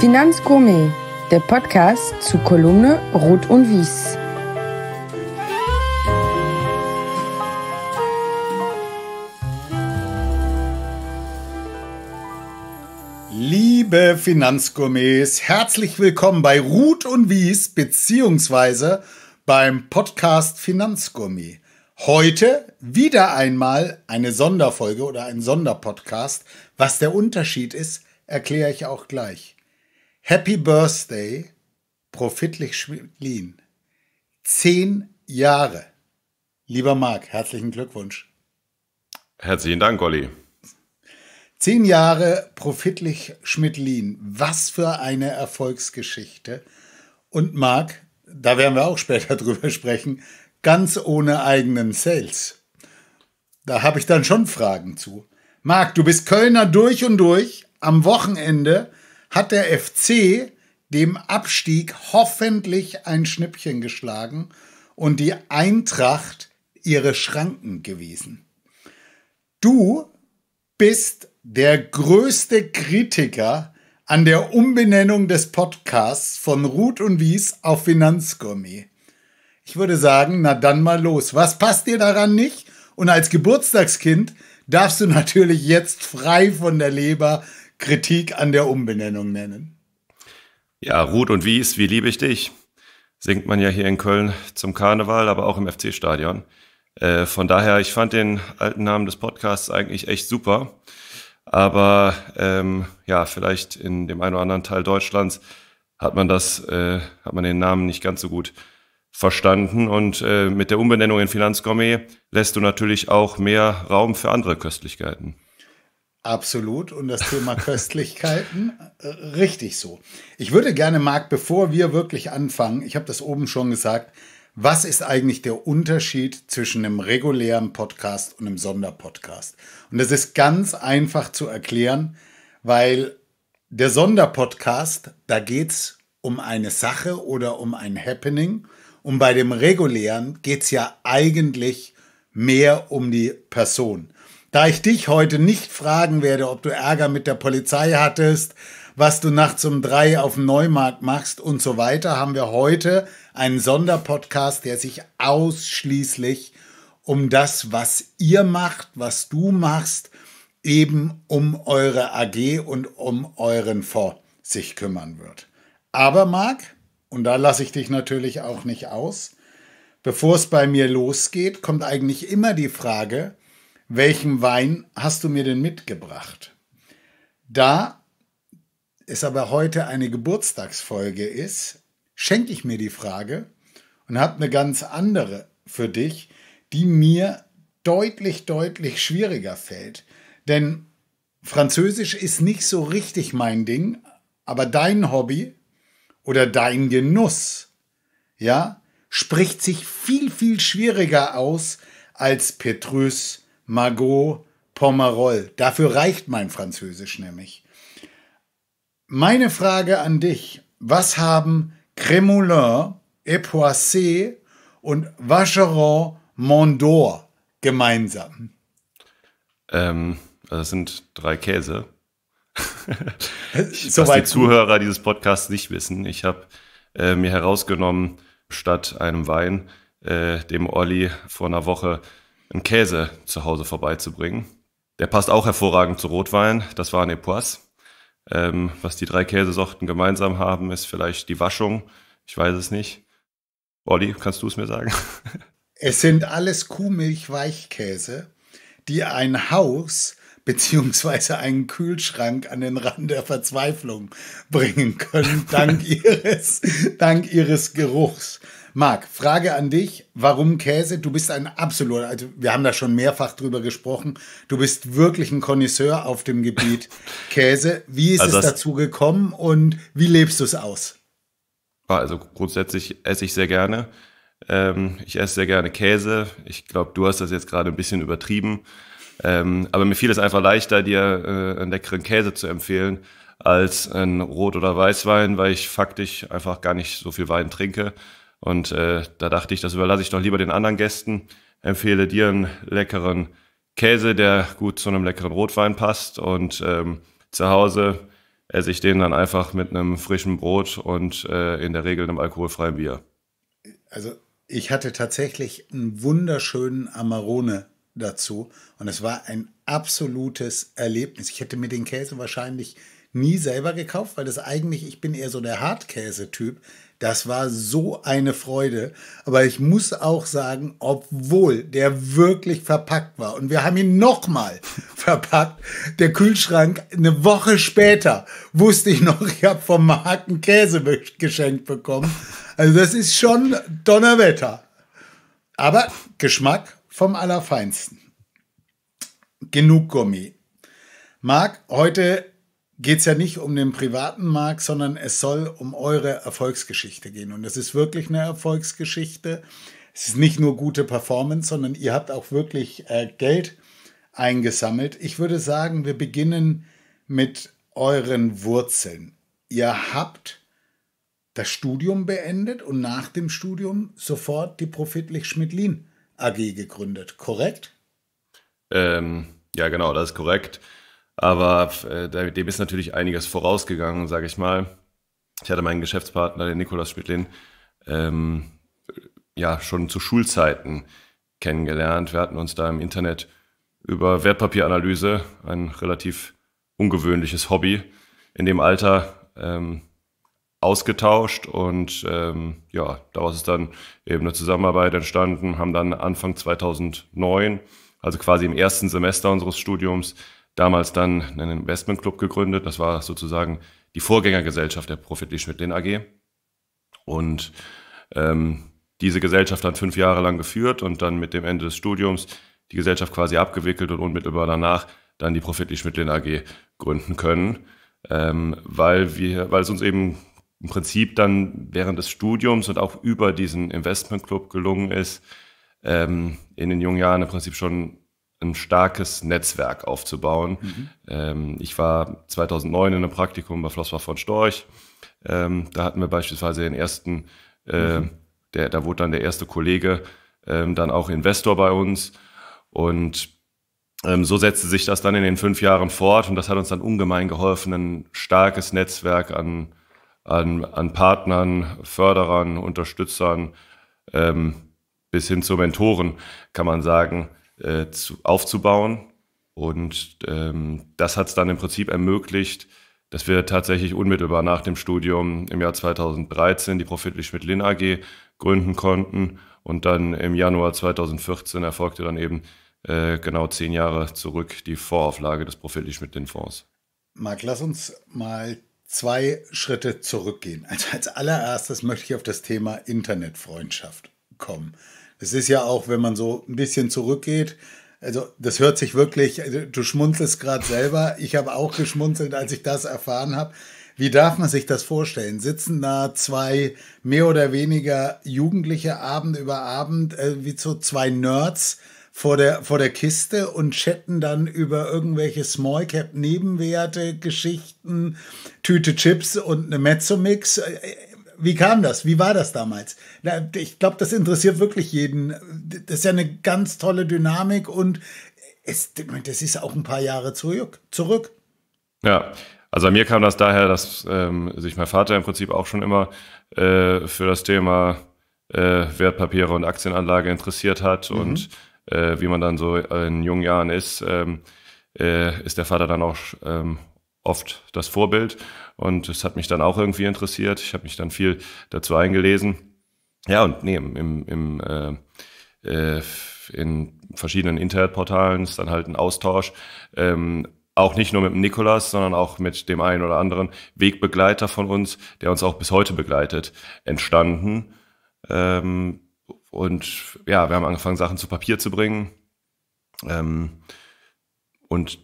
Finanzgourmet, der Podcast zu Kolumne Rot und Wies. Liebe Finanzgourmets, herzlich willkommen bei Ruth und Wies beziehungsweise beim Podcast Finanzgourmet. Heute wieder einmal eine Sonderfolge oder ein Sonderpodcast. Was der Unterschied ist, erkläre ich auch gleich. Happy Birthday, Profitlich Schmidlin. Zehn Jahre. Lieber Marc, herzlichen Glückwunsch. Herzlichen Dank, Olli. Zehn Jahre Profitlich Schmidlin. Was für eine Erfolgsgeschichte. Und Marc, da werden wir auch später drüber sprechen, ganz ohne eigenen Sales. Da habe ich dann schon Fragen zu. Marc, du bist Kölner durch und durch. Am Wochenende hat der FC dem Abstieg hoffentlich ein Schnippchen geschlagen und die Eintracht ihre Schranken gewiesen. Du bist der größte Kritiker an der Umbenennung des Podcasts von Ruth und Wies auf Finanzgourmet. Ich würde sagen, na dann mal los. Was passt dir daran nicht? Und als Geburtstagskind darfst du natürlich jetzt frei von der Leber Kritik an der Umbenennung nennen. Ja, Ruth und Wies, wie liebe ich dich? Singt man ja hier in Köln zum Karneval, aber auch im FC-Stadion. Äh, von daher, ich fand den alten Namen des Podcasts eigentlich echt super. Aber ähm, ja, vielleicht in dem einen oder anderen Teil Deutschlands hat man das, äh, hat man den Namen nicht ganz so gut verstanden. Und äh, mit der Umbenennung in Finanzgourmet lässt du natürlich auch mehr Raum für andere Köstlichkeiten. Absolut. Und das Thema Köstlichkeiten, äh, richtig so. Ich würde gerne, Marc, bevor wir wirklich anfangen, ich habe das oben schon gesagt, was ist eigentlich der Unterschied zwischen einem regulären Podcast und einem Sonderpodcast? Und das ist ganz einfach zu erklären, weil der Sonderpodcast, da geht es um eine Sache oder um ein Happening. Und bei dem regulären geht es ja eigentlich mehr um die Person. Da ich dich heute nicht fragen werde, ob du Ärger mit der Polizei hattest, was du nachts um drei auf dem Neumarkt machst und so weiter, haben wir heute einen Sonderpodcast, der sich ausschließlich um das, was ihr macht, was du machst, eben um eure AG und um euren Fonds sich kümmern wird. Aber Marc, und da lasse ich dich natürlich auch nicht aus, bevor es bei mir losgeht, kommt eigentlich immer die Frage, welchen Wein hast du mir denn mitgebracht? Da es aber heute eine Geburtstagsfolge ist, schenke ich mir die Frage und habe eine ganz andere für dich, die mir deutlich, deutlich schwieriger fällt. Denn Französisch ist nicht so richtig mein Ding, aber dein Hobby oder dein Genuss, ja, spricht sich viel, viel schwieriger aus als Petrus Margot Pomerol. Dafür reicht mein Französisch nämlich. Meine Frage an dich: Was haben Cremoulin, Epoissé und Vacheron Mondor gemeinsam? Ähm, also das sind drei Käse. Was äh, die Zuhörer dieses Podcasts nicht wissen, ich habe äh, mir herausgenommen, statt einem Wein äh, dem Olli vor einer Woche einen Käse zu Hause vorbeizubringen. Der passt auch hervorragend zu Rotwein. Das war ein Epoisse. Ähm, was die drei Käsesorten gemeinsam haben, ist vielleicht die Waschung. Ich weiß es nicht. Olli, kannst du es mir sagen? Es sind alles Kuhmilchweichkäse, die ein Haus bzw. einen Kühlschrank an den Rand der Verzweiflung bringen können, dank ihres, dank ihres Geruchs. Marc, Frage an dich. Warum Käse? Du bist ein absoluter, also wir haben da schon mehrfach drüber gesprochen. Du bist wirklich ein Connoisseur auf dem Gebiet Käse. Wie ist also es dazu gekommen und wie lebst du es aus? Ah, also grundsätzlich esse ich sehr gerne. Ähm, ich esse sehr gerne Käse. Ich glaube, du hast das jetzt gerade ein bisschen übertrieben. Ähm, aber mir fiel es einfach leichter, dir äh, einen leckeren Käse zu empfehlen, als ein Rot- oder Weißwein, weil ich faktisch einfach gar nicht so viel Wein trinke. Und äh, da dachte ich, das überlasse ich doch lieber den anderen Gästen. Empfehle dir einen leckeren Käse, der gut zu einem leckeren Rotwein passt. Und ähm, zu Hause esse ich den dann einfach mit einem frischen Brot und äh, in der Regel einem alkoholfreien Bier. Also ich hatte tatsächlich einen wunderschönen Amarone dazu und es war ein absolutes Erlebnis. Ich hätte mir den Käse wahrscheinlich nie selber gekauft, weil das eigentlich, ich bin eher so der Hartkäse-Typ, das war so eine Freude. Aber ich muss auch sagen, obwohl der wirklich verpackt war und wir haben ihn nochmal verpackt, der Kühlschrank eine Woche später wusste ich noch, ich habe vom Marken Käse geschenkt bekommen. Also das ist schon Donnerwetter. Aber Geschmack vom Allerfeinsten. Genug Gummi. Marc, heute geht es ja nicht um den privaten Markt, sondern es soll um eure Erfolgsgeschichte gehen. Und es ist wirklich eine Erfolgsgeschichte. Es ist nicht nur gute Performance, sondern ihr habt auch wirklich äh, Geld eingesammelt. Ich würde sagen, wir beginnen mit euren Wurzeln. Ihr habt das Studium beendet und nach dem Studium sofort die Profitlich-Schmidlin AG gegründet, korrekt? Ähm, ja, genau, das ist korrekt. Aber äh, dem ist natürlich einiges vorausgegangen, sage ich mal. Ich hatte meinen Geschäftspartner, den Nikolaus Spittlin, ähm, ja, schon zu Schulzeiten kennengelernt. Wir hatten uns da im Internet über Wertpapieranalyse, ein relativ ungewöhnliches Hobby, in dem Alter ähm, ausgetauscht und ähm, ja, daraus ist dann eben eine Zusammenarbeit entstanden, haben dann Anfang 2009, also quasi im ersten Semester unseres Studiums, damals dann einen Investmentclub gegründet. Das war sozusagen die Vorgängergesellschaft der Profit Lee Schmidt-Lehn AG. Und ähm, diese Gesellschaft dann fünf Jahre lang geführt und dann mit dem Ende des Studiums die Gesellschaft quasi abgewickelt und unmittelbar danach dann die Profit Lee Schmidt-Lehn AG gründen können, ähm, weil, wir, weil es uns eben im Prinzip dann während des Studiums und auch über diesen Investmentclub gelungen ist, ähm, in den jungen Jahren im Prinzip schon ein starkes Netzwerk aufzubauen. Mhm. Ähm, ich war 2009 in einem Praktikum bei Flossbach von Storch. Ähm, da hatten wir beispielsweise den ersten, äh, mhm. der, da wurde dann der erste Kollege ähm, dann auch Investor bei uns. Und ähm, so setzte sich das dann in den fünf Jahren fort und das hat uns dann ungemein geholfen, ein starkes Netzwerk an, an, an Partnern, Förderern, Unterstützern ähm, bis hin zu Mentoren, kann man sagen, äh, zu, aufzubauen. Und ähm, das hat es dann im Prinzip ermöglicht, dass wir tatsächlich unmittelbar nach dem Studium im Jahr 2013 die Profit Schmidt Lin AG gründen konnten. Und dann im Januar 2014 erfolgte dann eben äh, genau zehn Jahre zurück die Vorauflage des Profit Schmidt Lin Fonds. Marc, lass uns mal zwei Schritte zurückgehen. Also als allererstes möchte ich auf das Thema Internetfreundschaft kommen. Es ist ja auch, wenn man so ein bisschen zurückgeht, also das hört sich wirklich, also du schmunzelst gerade selber, ich habe auch geschmunzelt, als ich das erfahren habe. Wie darf man sich das vorstellen? Sitzen da zwei mehr oder weniger Jugendliche Abend über Abend, äh, wie so zwei Nerds vor der, vor der Kiste und chatten dann über irgendwelche smallcap Nebenwerte, Geschichten, Tüte Chips und eine Mezzo-Mix. Äh, äh, wie kam das? Wie war das damals? ich glaube, das interessiert wirklich jeden. Das ist ja eine ganz tolle Dynamik und es, das ist auch ein paar Jahre zurück. Ja, also mir kam das daher, dass ähm, sich mein Vater im Prinzip auch schon immer äh, für das Thema äh, Wertpapiere und Aktienanlage interessiert hat mhm. und äh, wie man dann so in jungen Jahren ist, ähm, äh, ist der Vater dann auch ähm, oft das Vorbild. Und es hat mich dann auch irgendwie interessiert. Ich habe mich dann viel dazu eingelesen. Ja, und nee, im, im, äh, äh, in verschiedenen Internetportalen ist dann halt ein Austausch. Ähm, auch nicht nur mit dem Nikolas, sondern auch mit dem einen oder anderen Wegbegleiter von uns, der uns auch bis heute begleitet, entstanden. Ähm, und ja, wir haben angefangen, Sachen zu Papier zu bringen. Ähm, und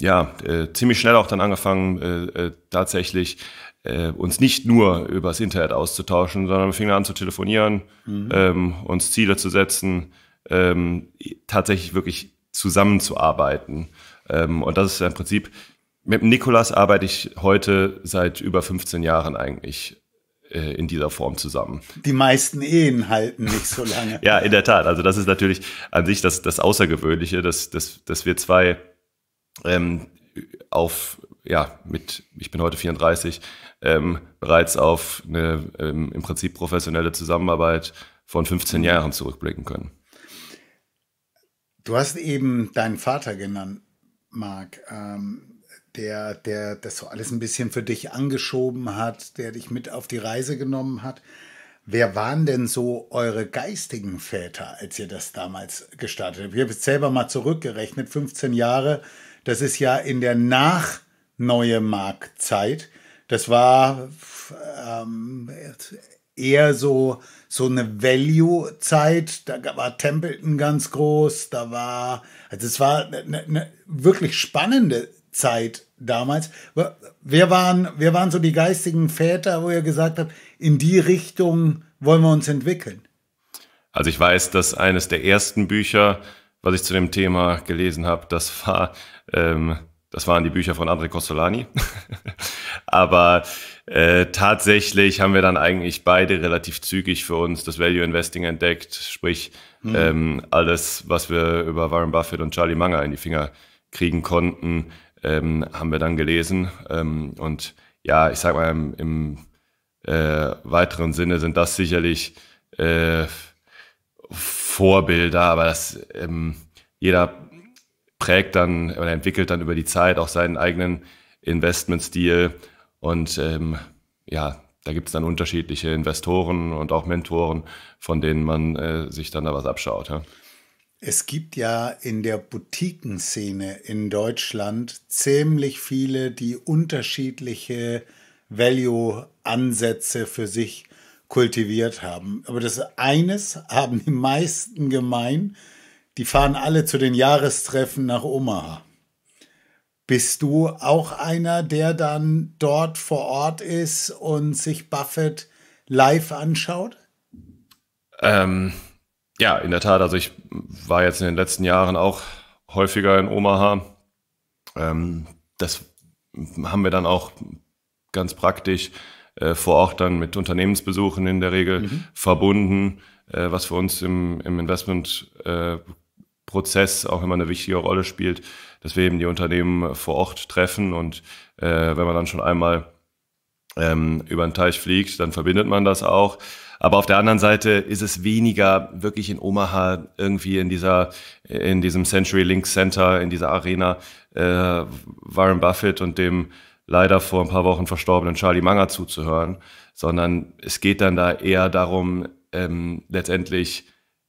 ja, äh, ziemlich schnell auch dann angefangen, äh, äh, tatsächlich äh, uns nicht nur übers Internet auszutauschen, sondern wir fingen an zu telefonieren, mhm. ähm, uns Ziele zu setzen, ähm, tatsächlich wirklich zusammenzuarbeiten. Ähm, und das ist ja im Prinzip, mit Nikolas arbeite ich heute seit über 15 Jahren eigentlich äh, in dieser Form zusammen. Die meisten Ehen halten nicht so lange. ja, in der Tat. Also das ist natürlich an sich das, das Außergewöhnliche, dass, dass, dass wir zwei ähm, auf, ja, mit, ich bin heute 34, ähm, bereits auf eine ähm, im Prinzip professionelle Zusammenarbeit von 15 Jahren zurückblicken können. Du hast eben deinen Vater genannt, Marc, ähm, der, der das so alles ein bisschen für dich angeschoben hat, der dich mit auf die Reise genommen hat. Wer waren denn so eure geistigen Väter, als ihr das damals gestartet habt? Ich habe selber mal zurückgerechnet, 15 Jahre das ist ja in der nachneue Marktzeit. Das war ähm, eher so, so eine Value-Zeit. Da war Templeton ganz groß. Da war, also es war eine, eine ne wirklich spannende Zeit damals. Wir waren, wir waren so die geistigen Väter, wo ihr gesagt habt, in die Richtung wollen wir uns entwickeln. Also ich weiß, dass eines der ersten Bücher, was ich zu dem Thema gelesen habe, das war ähm, das waren die Bücher von André Costolani. Aber äh, tatsächlich haben wir dann eigentlich beide relativ zügig für uns das Value Investing entdeckt, sprich mhm. ähm, alles, was wir über Warren Buffett und Charlie Munger in die Finger kriegen konnten, ähm, haben wir dann gelesen. Ähm, und ja, ich sag mal, im, im äh, weiteren Sinne sind das sicherlich äh, Vorbilder, aber das ähm, jeder prägt dann oder entwickelt dann über die Zeit auch seinen eigenen Investmentstil. Und ähm, ja, da gibt es dann unterschiedliche Investoren und auch Mentoren, von denen man äh, sich dann da was abschaut. Ja. Es gibt ja in der Boutiquenszene in Deutschland ziemlich viele, die unterschiedliche Value-Ansätze für sich kultiviert haben. Aber das eines haben die meisten gemein, die fahren alle zu den Jahrestreffen nach Omaha. Bist du auch einer, der dann dort vor Ort ist und sich Buffett live anschaut? Ähm, ja, in der Tat. Also ich war jetzt in den letzten Jahren auch häufiger in Omaha. Ähm, das haben wir dann auch ganz praktisch äh, vor Ort dann mit Unternehmensbesuchen in der Regel mhm. verbunden, äh, was für uns im, im Investment äh, Prozess auch immer eine wichtige Rolle spielt, dass wir eben die Unternehmen vor Ort treffen und äh, wenn man dann schon einmal ähm, über den Teich fliegt, dann verbindet man das auch. Aber auf der anderen Seite ist es weniger wirklich in Omaha irgendwie in dieser, in diesem Century Link Center, in dieser Arena, äh, Warren Buffett und dem leider vor ein paar Wochen verstorbenen Charlie Manger zuzuhören, sondern es geht dann da eher darum, ähm, letztendlich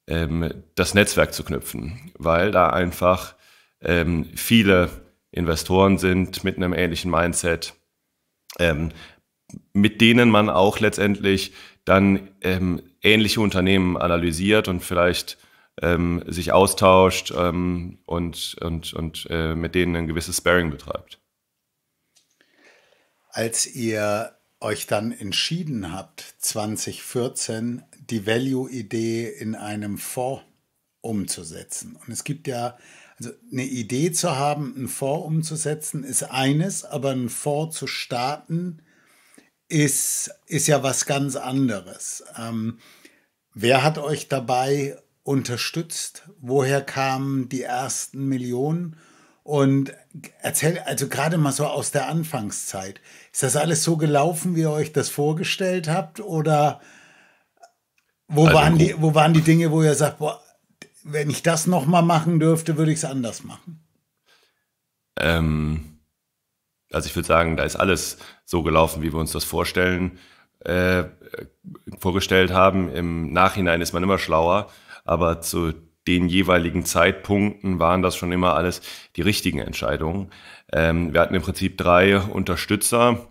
ähm, das Netzwerk zu knüpfen, weil da einfach ähm, viele Investoren sind mit einem ähnlichen Mindset, ähm, mit denen man auch letztendlich dann ähm, ähnliche Unternehmen analysiert und vielleicht ähm, sich austauscht ähm, und, und, und äh, mit denen ein gewisses Sparing betreibt. Als ihr euch dann entschieden habt, 2014 die Value-Idee in einem Fonds umzusetzen. Und es gibt ja, also eine Idee zu haben, einen Fonds umzusetzen, ist eines, aber einen Fonds zu starten, ist, ist ja was ganz anderes. Ähm, wer hat euch dabei unterstützt? Woher kamen die ersten Millionen? Und erzähl, also gerade mal so aus der Anfangszeit, ist das alles so gelaufen, wie ihr euch das vorgestellt habt? Oder wo, also, waren, die, wo waren die Dinge, wo ihr sagt, boah, wenn ich das nochmal machen dürfte, würde ich es anders machen? Ähm, also ich würde sagen, da ist alles so gelaufen, wie wir uns das vorstellen, äh, vorgestellt haben. Im Nachhinein ist man immer schlauer, aber zu den jeweiligen Zeitpunkten waren das schon immer alles die richtigen Entscheidungen. Ähm, wir hatten im Prinzip drei Unterstützer.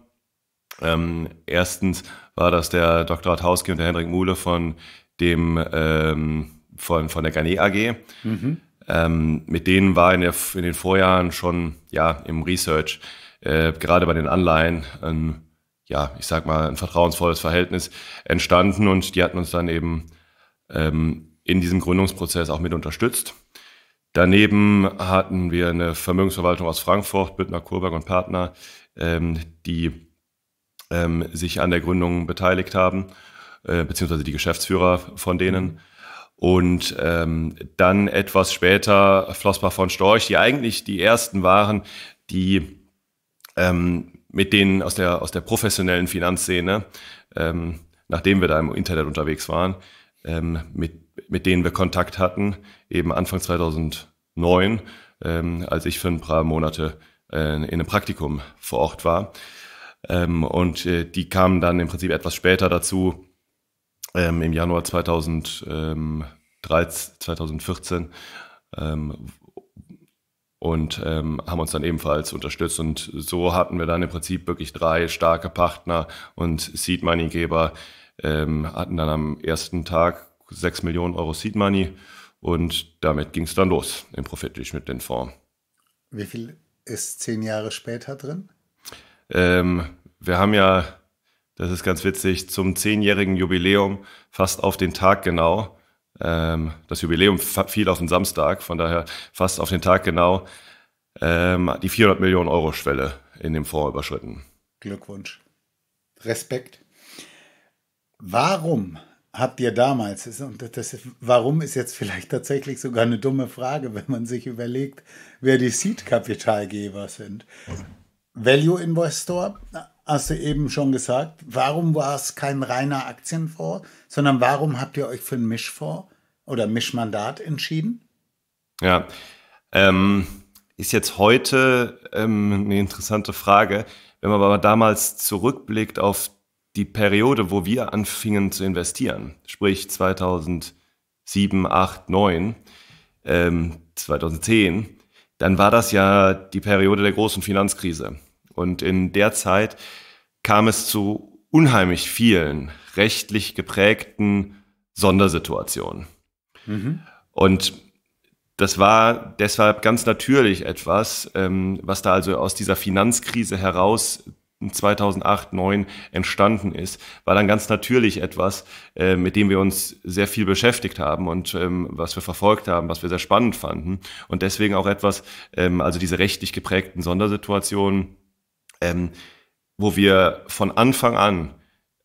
Ähm, erstens war das der Dr. Hartauski und der Hendrik Muhle von dem ähm, von, von der Garnet AG. Mhm. Ähm, mit denen war in, der, in, den Vorjahren schon ja, im Research, äh, gerade bei den Anleihen, ein, ja, ich sag mal, ein vertrauensvolles Verhältnis entstanden und die hatten uns dann eben ähm, in diesem Gründungsprozess auch mit unterstützt. Daneben hatten wir eine Vermögensverwaltung aus Frankfurt, Büttner, Kurberg und Partner, ähm, die ähm, sich an der Gründung beteiligt haben, äh, beziehungsweise die Geschäftsführer von denen. Und ähm, dann etwas später Flossbach von Storch, die eigentlich die ersten waren, die ähm, mit denen aus der, aus der professionellen Finanzszene, ähm, nachdem wir da im Internet unterwegs waren, ähm, mit mit denen wir Kontakt hatten, eben Anfang 2009, ähm, als ich für ein paar Monate äh, in einem Praktikum vor Ort war. Ähm, und äh, die kamen dann im Prinzip etwas später dazu, ähm, im Januar 2013, 2014. Ähm, und ähm, haben uns dann ebenfalls unterstützt. Und so hatten wir dann im Prinzip wirklich drei starke Partner und Seed Money Geber, ähm, hatten dann am ersten Tag 6 Millionen Euro Seed Money und damit ging es dann los im Profitlich mit den Fonds. Wie viel ist zehn Jahre später drin? Ähm, wir haben ja, das ist ganz witzig, zum zehnjährigen Jubiläum fast auf den Tag genau, ähm, das Jubiläum fiel auf den Samstag, von daher fast auf den Tag genau, ähm, die 400 Millionen Euro Schwelle in dem Fonds überschritten. Glückwunsch. Respekt. Warum habt ihr damals? Und das, warum ist jetzt vielleicht tatsächlich sogar eine dumme Frage, wenn man sich überlegt, wer die Seed-Kapitalgeber sind. Value Investor, hast du eben schon gesagt. Warum war es kein reiner Aktienfonds, sondern warum habt ihr euch für einen Mischfonds oder Mischmandat entschieden? Ja, ähm, ist jetzt heute ähm, eine interessante Frage. Wenn man aber damals zurückblickt auf die die Periode, wo wir anfingen zu investieren, sprich 2007, 8, 9, ähm, 2010, dann war das ja die Periode der großen Finanzkrise. Und in der Zeit kam es zu unheimlich vielen rechtlich geprägten Sondersituationen. Mhm. Und das war deshalb ganz natürlich etwas, ähm, was da also aus dieser Finanzkrise heraus 2008, 2009 entstanden ist, war dann ganz natürlich etwas, äh, mit dem wir uns sehr viel beschäftigt haben und ähm, was wir verfolgt haben, was wir sehr spannend fanden. Und deswegen auch etwas, ähm, also diese rechtlich geprägten Sondersituationen, ähm, wo wir von Anfang an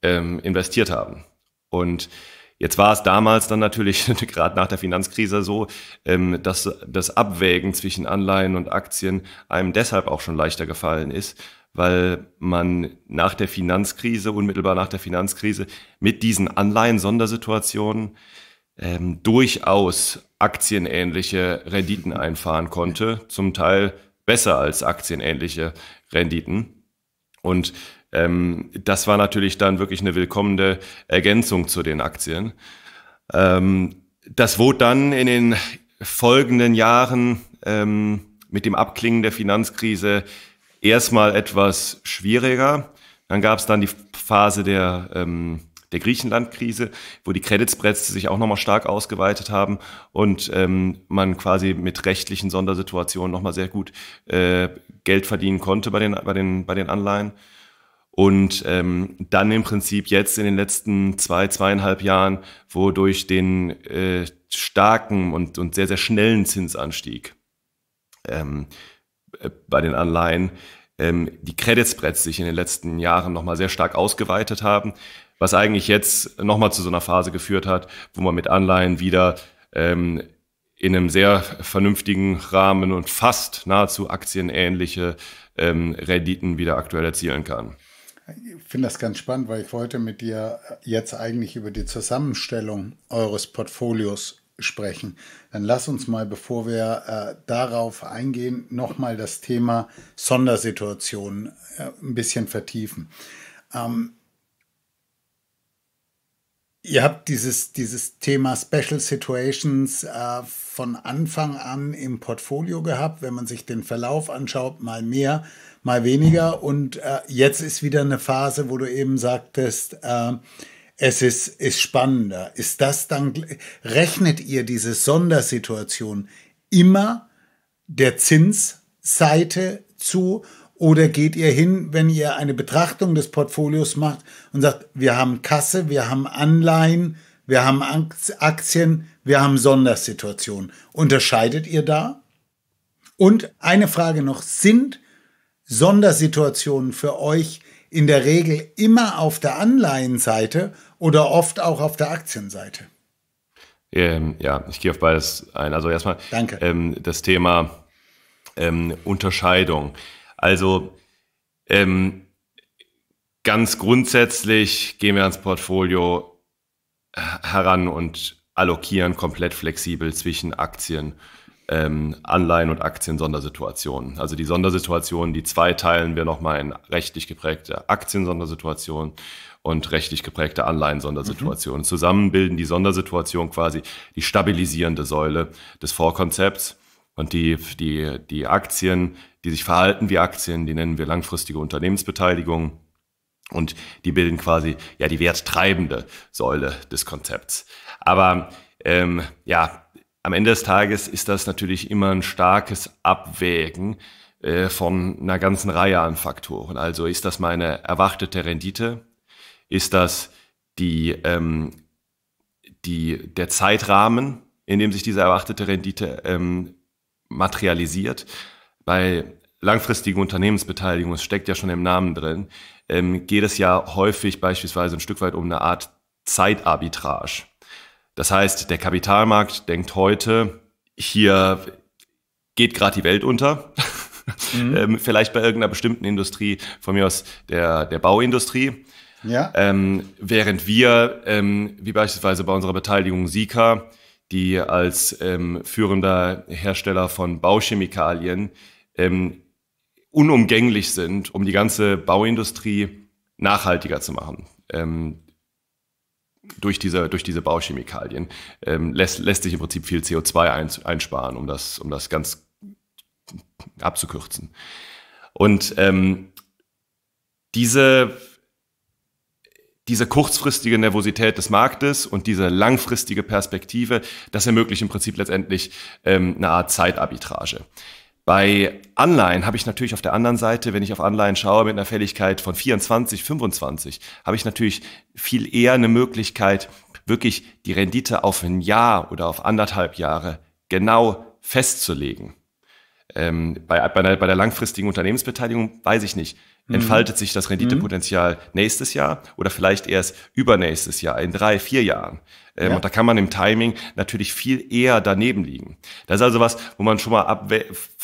ähm, investiert haben. Und Jetzt war es damals dann natürlich gerade nach der Finanzkrise so, ähm, dass das Abwägen zwischen Anleihen und Aktien einem deshalb auch schon leichter gefallen ist, weil man nach der Finanzkrise, unmittelbar nach der Finanzkrise, mit diesen Anleihen-Sondersituationen ähm, durchaus aktienähnliche Renditen einfahren konnte, zum Teil besser als aktienähnliche Renditen. Und ähm, das war natürlich dann wirklich eine willkommene Ergänzung zu den Aktien. Ähm, das wurde dann in den folgenden Jahren ähm, mit dem Abklingen der Finanzkrise erstmal etwas schwieriger. Dann gab es dann die Phase der, ähm, der Griechenland-Krise, wo die Creditspreads sich auch nochmal stark ausgeweitet haben und ähm, man quasi mit rechtlichen Sondersituationen nochmal sehr gut äh, Geld verdienen konnte bei den, bei den, bei den Anleihen. Und ähm, dann im Prinzip jetzt in den letzten zwei, zweieinhalb Jahren, wo durch den äh, starken und, und sehr, sehr schnellen Zinsanstieg ähm, äh, bei den Anleihen ähm, die Credit Spreads sich in den letzten Jahren nochmal sehr stark ausgeweitet haben, was eigentlich jetzt nochmal zu so einer Phase geführt hat, wo man mit Anleihen wieder ähm, in einem sehr vernünftigen Rahmen und fast nahezu aktienähnliche ähm, Renditen wieder aktuell erzielen kann. Ich finde das ganz spannend, weil ich wollte mit dir jetzt eigentlich über die Zusammenstellung eures Portfolios sprechen, dann lass uns mal, bevor wir äh, darauf eingehen, nochmal das Thema Sondersituationen äh, ein bisschen vertiefen. Ähm, ihr habt dieses, dieses Thema Special Situations äh, von Anfang an im Portfolio gehabt, wenn man sich den Verlauf anschaut, mal mehr, mal weniger. Und äh, jetzt ist wieder eine Phase, wo du eben sagtest, äh, es ist, ist spannender. Ist das dann, rechnet ihr diese Sondersituation immer der Zinsseite zu oder geht ihr hin, wenn ihr eine Betrachtung des Portfolios macht und sagt, wir haben Kasse, wir haben Anleihen, wir haben Aktien, wir haben Sondersituationen. Unterscheidet ihr da? Und eine Frage noch, sind Sondersituationen für euch in der Regel immer auf der Anleihenseite oder oft auch auf der Aktienseite. Ähm, ja, ich gehe auf beides ein. Also erstmal ähm, das Thema ähm, Unterscheidung. Also ähm, ganz grundsätzlich gehen wir ans Portfolio heran und allokieren komplett flexibel zwischen Aktien ähm, Anleihen- und Aktien-Sondersituationen. Also die Sondersituationen, die zwei teilen wir nochmal in rechtlich geprägte Aktien-Sondersituationen und rechtlich geprägte Anleihen-Sondersituationen. Mhm. Zusammen bilden die Sondersituationen quasi die stabilisierende Säule des Vorkonzepts. Und die, die, die Aktien, die sich verhalten wie Aktien, die nennen wir langfristige Unternehmensbeteiligung. Und die bilden quasi ja die werttreibende Säule des Konzepts. Aber ähm, ja, am Ende des Tages ist das natürlich immer ein starkes Abwägen äh, von einer ganzen Reihe an Faktoren. Also ist das meine erwartete Rendite? Ist das die, ähm, die, der Zeitrahmen, in dem sich diese erwartete Rendite ähm, materialisiert? Bei langfristigen Unternehmensbeteiligung, es steckt ja schon im Namen drin, ähm, geht es ja häufig beispielsweise ein Stück weit um eine Art Zeitarbitrage. Das heißt, der Kapitalmarkt denkt heute, hier geht gerade die Welt unter. Mhm. Ähm, vielleicht bei irgendeiner bestimmten Industrie, von mir aus der, der Bauindustrie. Ja. Ähm, während wir, ähm, wie beispielsweise bei unserer Beteiligung Sika, die als ähm, führender Hersteller von Bauchemikalien ähm, unumgänglich sind, um die ganze Bauindustrie nachhaltiger zu machen. Ähm, durch diese, durch diese Bauchemikalien ähm, lässt, lässt sich im Prinzip viel CO2 ein, einsparen, um das, um das ganz abzukürzen. Und ähm, diese, diese kurzfristige Nervosität des Marktes und diese langfristige Perspektive, das ermöglicht im Prinzip letztendlich ähm, eine Art Zeitarbitrage. Bei Anleihen habe ich natürlich auf der anderen Seite, wenn ich auf Anleihen schaue mit einer Fälligkeit von 24, 25, habe ich natürlich viel eher eine Möglichkeit, wirklich die Rendite auf ein Jahr oder auf anderthalb Jahre genau festzulegen. Ähm, bei, bei, der, bei der langfristigen Unternehmensbeteiligung weiß ich nicht. Mhm. entfaltet sich das Renditepotenzial mhm. nächstes Jahr oder vielleicht erst übernächstes Jahr, in drei, vier Jahren. Ähm, ja. Und da kann man im Timing natürlich viel eher daneben liegen. Das ist also was, wo man schon mal,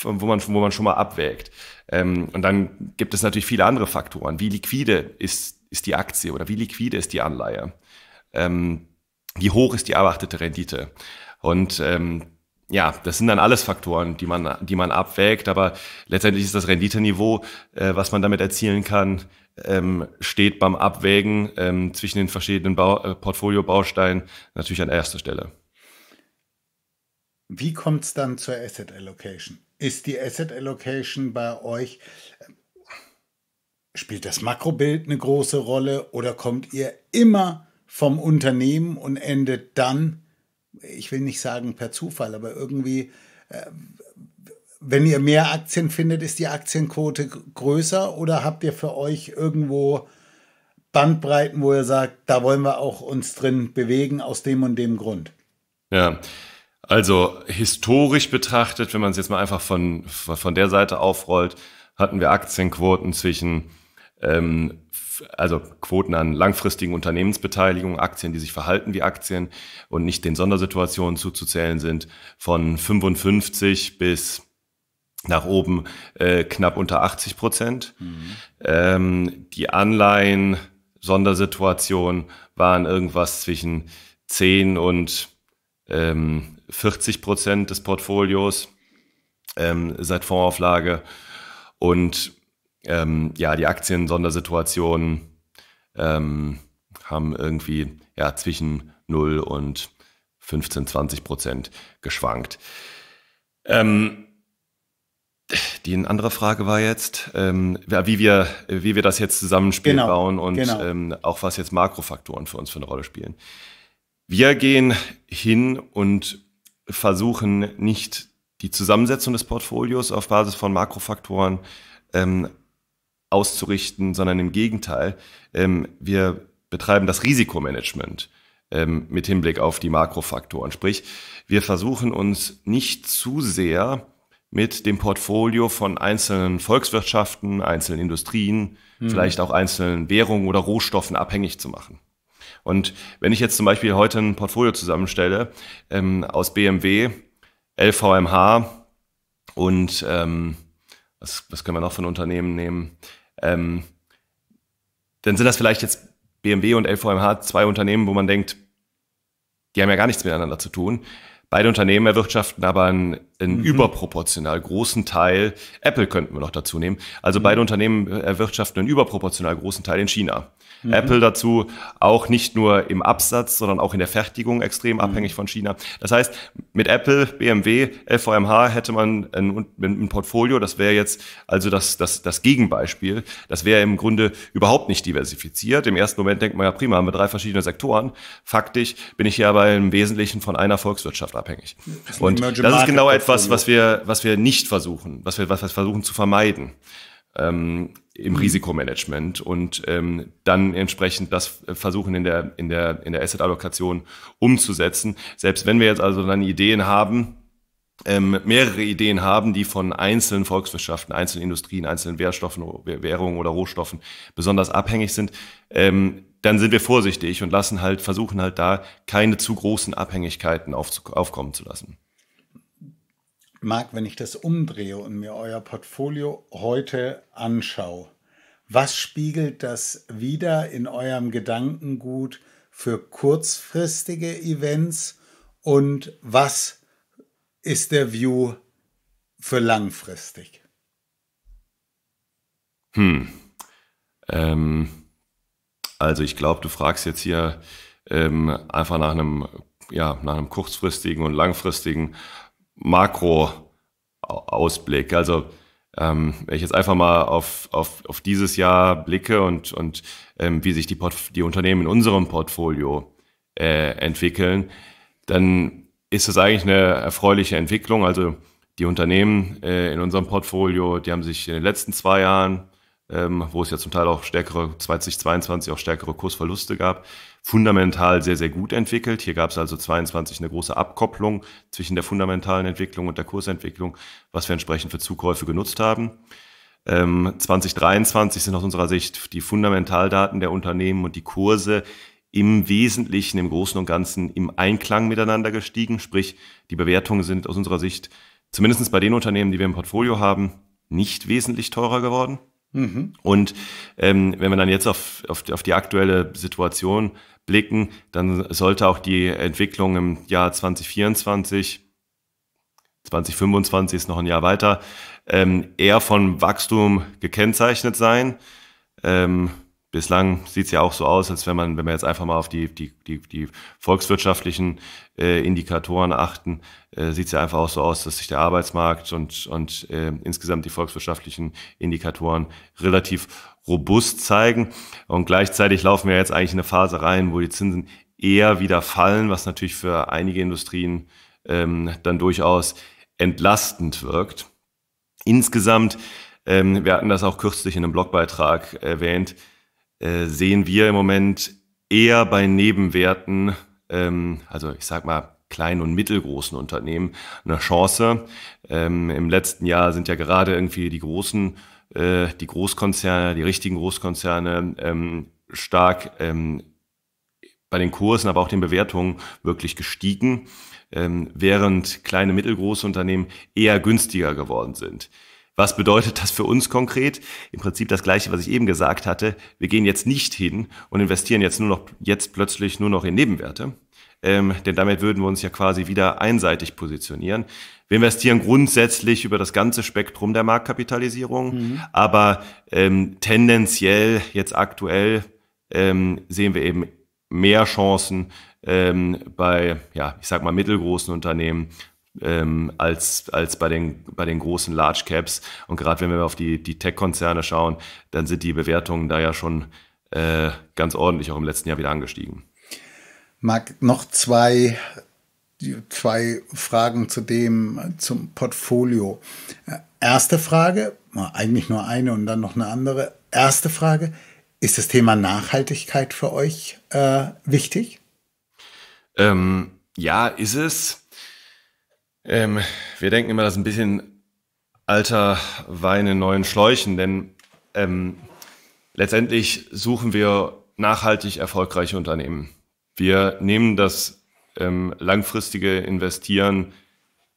wo man, wo man schon mal abwägt. Ähm, und dann gibt es natürlich viele andere Faktoren. Wie liquide ist, ist die Aktie oder wie liquide ist die Anleihe? Ähm, wie hoch ist die erwartete Rendite? Und ähm, ja, das sind dann alles Faktoren, die man, die man abwägt, aber letztendlich ist das Renditeniveau, äh, was man damit erzielen kann, ähm, steht beim Abwägen ähm, zwischen den verschiedenen Bau, äh, Portfoliobausteinen natürlich an erster Stelle. Wie kommt es dann zur Asset Allocation? Ist die Asset Allocation bei euch, spielt das Makrobild eine große Rolle oder kommt ihr immer vom Unternehmen und endet dann ich will nicht sagen per Zufall, aber irgendwie, äh, wenn ihr mehr Aktien findet, ist die Aktienquote größer oder habt ihr für euch irgendwo Bandbreiten, wo ihr sagt, da wollen wir auch uns drin bewegen aus dem und dem Grund? Ja. Also historisch betrachtet, wenn man es jetzt mal einfach von, von der Seite aufrollt, hatten wir Aktienquoten zwischen ähm, also Quoten an langfristigen Unternehmensbeteiligungen, Aktien, die sich verhalten wie Aktien und nicht den Sondersituationen zuzuzählen sind, von 55 bis nach oben äh, knapp unter 80 Prozent. Mhm. Ähm, die Anleihen Sondersituation waren irgendwas zwischen 10 und ähm, 40 Prozent des Portfolios ähm, seit Fondsauflage. Und ähm, ja, die aktien sondersituation ähm, haben irgendwie ja, zwischen 0 und 15, 20 Prozent geschwankt. Ähm, die andere Frage war jetzt, ähm, wie, wir, wie wir das jetzt zusammenspielen genau, bauen und genau. ähm, auch was jetzt Makrofaktoren für uns für eine Rolle spielen. Wir gehen hin und versuchen nicht die Zusammensetzung des Portfolios auf Basis von Makrofaktoren ähm, auszurichten, sondern im Gegenteil. Ähm, wir betreiben das Risikomanagement ähm, mit Hinblick auf die Makrofaktoren. Sprich, wir versuchen uns nicht zu sehr mit dem Portfolio von einzelnen Volkswirtschaften, einzelnen Industrien, mhm. vielleicht auch einzelnen Währungen oder Rohstoffen abhängig zu machen. Und wenn ich jetzt zum Beispiel heute ein Portfolio zusammenstelle ähm, aus BMW, LVMH und ähm, was, was können wir noch von Unternehmen nehmen? ähm, dann sind das vielleicht jetzt BMW und LVMH zwei Unternehmen, wo man denkt, die haben ja gar nichts miteinander zu tun. Beide Unternehmen erwirtschaften aber einen einen mhm. überproportional großen Teil, Apple könnten wir noch dazu nehmen, also mhm. beide Unternehmen äh, erwirtschaften einen überproportional großen Teil in China. Mhm. Apple dazu auch nicht nur im Absatz, sondern auch in der Fertigung extrem mhm. abhängig von China. Das heißt, mit Apple, BMW, LVMH hätte man ein, ein Portfolio, das wäre jetzt also das, das, das Gegenbeispiel, das wäre im Grunde überhaupt nicht diversifiziert. Im ersten Moment denkt man ja prima, haben wir drei verschiedene Sektoren. Faktisch bin ich ja aber im Wesentlichen von einer Volkswirtschaft abhängig. Und das ist genau etwas, was, also was wir, was wir nicht versuchen, was wir, was wir versuchen zu vermeiden ähm, im mhm. Risikomanagement und ähm, dann entsprechend das äh, versuchen in der, in der, in der Asset-Allokation umzusetzen. Selbst wenn wir jetzt also dann Ideen haben, ähm, mehrere Ideen haben, die von einzelnen Volkswirtschaften, einzelnen Industrien, einzelnen Währstoffen, Währungen oder Rohstoffen besonders abhängig sind, ähm, dann sind wir vorsichtig und lassen halt, versuchen halt da keine zu großen Abhängigkeiten auf, aufkommen zu lassen mag, wenn ich das umdrehe und mir euer Portfolio heute anschaue. Was spiegelt das wieder in eurem Gedankengut für kurzfristige Events und was ist der View für langfristig? Hm. Ähm, also ich glaube, du fragst jetzt hier ähm, einfach nach einem, ja, nach einem kurzfristigen und langfristigen Makroausblick. Also ähm, wenn ich jetzt einfach mal auf, auf, auf dieses Jahr blicke und, und ähm, wie sich die, die Unternehmen in unserem Portfolio äh, entwickeln, dann ist das eigentlich eine erfreuliche Entwicklung. Also die Unternehmen äh, in unserem Portfolio, die haben sich in den letzten zwei Jahren, ähm, wo es ja zum Teil auch stärkere, 2022 auch stärkere Kursverluste gab, fundamental sehr, sehr gut entwickelt. Hier gab es also 22 eine große Abkopplung zwischen der fundamentalen Entwicklung und der Kursentwicklung, was wir entsprechend für Zukäufe genutzt haben. 2023 ähm, sind aus unserer Sicht die Fundamentaldaten der Unternehmen und die Kurse im Wesentlichen, im Großen und Ganzen im Einklang miteinander gestiegen. Sprich, die Bewertungen sind aus unserer Sicht, zumindest bei den Unternehmen, die wir im Portfolio haben, nicht wesentlich teurer geworden. Mhm. Und ähm, wenn wir dann jetzt auf, auf, auf die aktuelle Situation blicken, dann sollte auch die Entwicklung im Jahr 2024 2025 ist noch ein Jahr weiter, ähm, eher von Wachstum gekennzeichnet sein. Ähm, bislang sieht es ja auch so aus, als wenn man, wenn wir jetzt einfach mal auf die, die, die, die volkswirtschaftlichen äh, Indikatoren achten, äh, sieht es ja einfach auch so aus, dass sich der Arbeitsmarkt und, und äh, insgesamt die volkswirtschaftlichen Indikatoren relativ robust zeigen. Und gleichzeitig laufen wir jetzt eigentlich in eine Phase rein, wo die Zinsen eher wieder fallen, was natürlich für einige Industrien ähm, dann durchaus entlastend wirkt. Insgesamt, ähm, wir hatten das auch kürzlich in einem Blogbeitrag erwähnt, äh, sehen wir im Moment eher bei Nebenwerten, ähm, also ich sag mal kleinen und mittelgroßen Unternehmen, eine Chance. Ähm, Im letzten Jahr sind ja gerade irgendwie die großen, äh, die Großkonzerne, die richtigen Großkonzerne ähm, stark ähm, bei den Kursen, aber auch den Bewertungen wirklich gestiegen, ähm, während kleine mittelgroße Unternehmen eher günstiger geworden sind. Was bedeutet das für uns konkret? Im Prinzip das Gleiche, was ich eben gesagt hatte. Wir gehen jetzt nicht hin und investieren jetzt nur noch, jetzt plötzlich nur noch in Nebenwerte. Ähm, denn damit würden wir uns ja quasi wieder einseitig positionieren. Wir investieren grundsätzlich über das ganze Spektrum der Marktkapitalisierung, mhm. aber ähm, tendenziell jetzt aktuell ähm, sehen wir eben mehr Chancen ähm, bei, ja, ich sag mal mittelgroßen Unternehmen ähm, als, als bei, den, bei den großen Large Caps. Und gerade wenn wir auf die, die Tech-Konzerne schauen, dann sind die Bewertungen da ja schon äh, ganz ordentlich auch im letzten Jahr wieder angestiegen. Marc, noch zwei, zwei Fragen zu dem, zum Portfolio. Äh, erste Frage, eigentlich nur eine und dann noch eine andere. Erste Frage, ist das Thema Nachhaltigkeit für euch äh, wichtig? Ähm, ja, ist es. Ähm, wir denken immer, das ist ein bisschen alter Wein in neuen Schläuchen, denn ähm, letztendlich suchen wir nachhaltig erfolgreiche Unternehmen. Wir nehmen das ähm, langfristige Investieren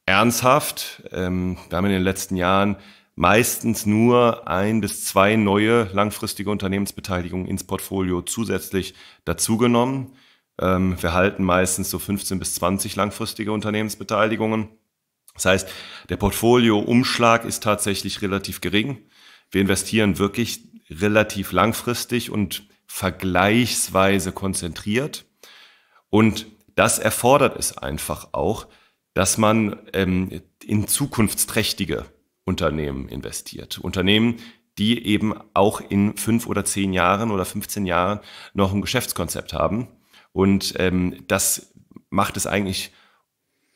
ernsthaft. Ähm, wir haben in den letzten Jahren meistens nur ein bis zwei neue langfristige Unternehmensbeteiligungen ins Portfolio zusätzlich dazugenommen. Ähm, wir halten meistens so 15 bis 20 langfristige Unternehmensbeteiligungen. Das heißt, der Portfolioumschlag ist tatsächlich relativ gering. Wir investieren wirklich relativ langfristig und vergleichsweise konzentriert. Und das erfordert es einfach auch, dass man ähm, in zukunftsträchtige Unternehmen investiert. Unternehmen, die eben auch in fünf oder zehn Jahren oder 15 Jahren noch ein Geschäftskonzept haben und ähm, das macht es eigentlich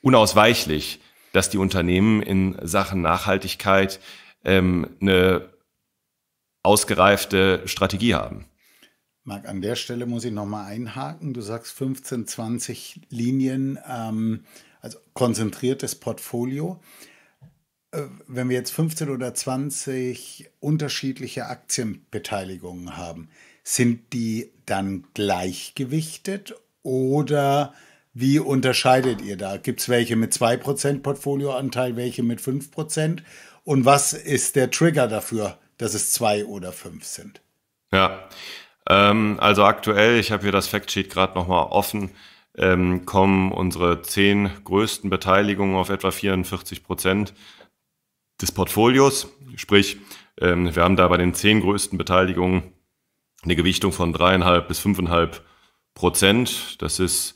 unausweichlich, dass die Unternehmen in Sachen Nachhaltigkeit ähm, eine ausgereifte Strategie haben. Marc, an der Stelle muss ich nochmal einhaken. Du sagst 15, 20 Linien, ähm, also konzentriertes Portfolio. Äh, wenn wir jetzt 15 oder 20 unterschiedliche Aktienbeteiligungen haben, sind die dann gleichgewichtet oder wie unterscheidet ihr da? Gibt es welche mit 2% Portfolioanteil, welche mit 5%? Und was ist der Trigger dafür, dass es 2 oder 5 sind? Ja, ähm, also aktuell, ich habe hier das Factsheet gerade nochmal offen, ähm, kommen unsere 10 größten Beteiligungen auf etwa 44% des Portfolios. Sprich, ähm, wir haben da bei den 10 größten Beteiligungen eine Gewichtung von dreieinhalb bis fünfeinhalb Prozent. Das ist